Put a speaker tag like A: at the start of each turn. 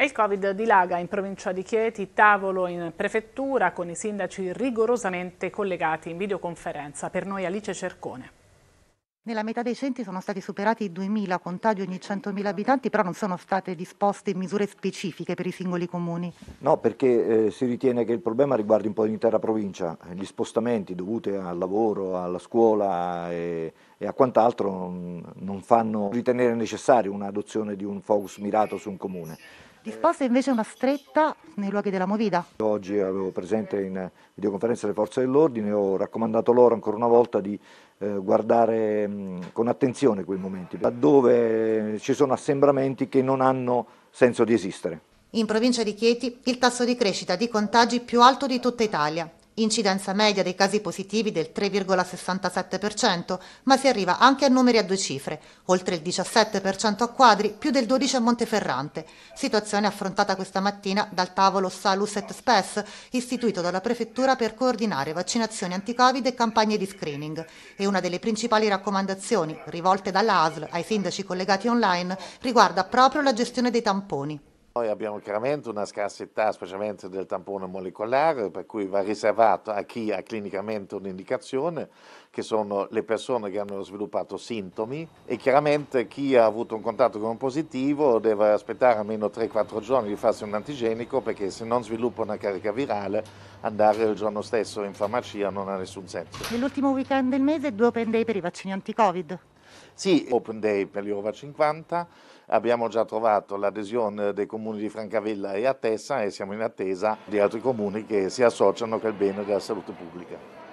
A: E il Covid dilaga in provincia di Chieti, tavolo in prefettura con i sindaci rigorosamente collegati in videoconferenza. Per noi Alice Cercone. Nella metà dei centri sono stati superati i 2.000 contagi ogni 100.000 abitanti, però non sono state disposte misure specifiche per i singoli comuni.
B: No, perché eh, si ritiene che il problema riguardi un po' l'intera provincia. Gli spostamenti dovuti al lavoro, alla scuola e, eh, e a quant'altro non fanno ritenere necessaria un'adozione di un focus mirato su un comune.
A: Disposta invece una stretta nei luoghi della Movida.
B: Oggi avevo presente in videoconferenza le forze dell'ordine, e ho raccomandato loro ancora una volta di eh, guardare mm, con attenzione quei momenti, laddove ci sono assembramenti che non hanno senso di esistere.
A: In provincia di Chieti il tasso di crescita di contagi più alto di tutta Italia, incidenza media dei casi positivi del 3,67%, ma si arriva anche a numeri a due cifre, oltre il 17% a quadri, più del 12% a Monteferrante, situazione affrontata questa mattina dal tavolo Salus et Spes, istituito dalla Prefettura per coordinare vaccinazioni anti-Covid e campagne di screening. E una delle principali raccomandazioni, rivolte dalla ASL ai sindaci collegati online, riguarda proprio la gestione dei tamponi.
C: Noi abbiamo chiaramente una scarsità specialmente del tampone molecolare per cui va riservato a chi ha clinicamente un'indicazione, che sono le persone che hanno sviluppato sintomi e chiaramente chi ha avuto un contatto con un positivo deve aspettare almeno 3-4 giorni di farsi un antigenico perché se non sviluppa una carica virale andare il giorno stesso in farmacia non ha nessun senso.
A: Nell'ultimo weekend del mese due open day per i vaccini anti-covid.
C: Sì, Open Day per gli 50, abbiamo già trovato l'adesione dei comuni di Francavilla e Attessa e siamo in attesa di altri comuni che si associano al bene della salute pubblica.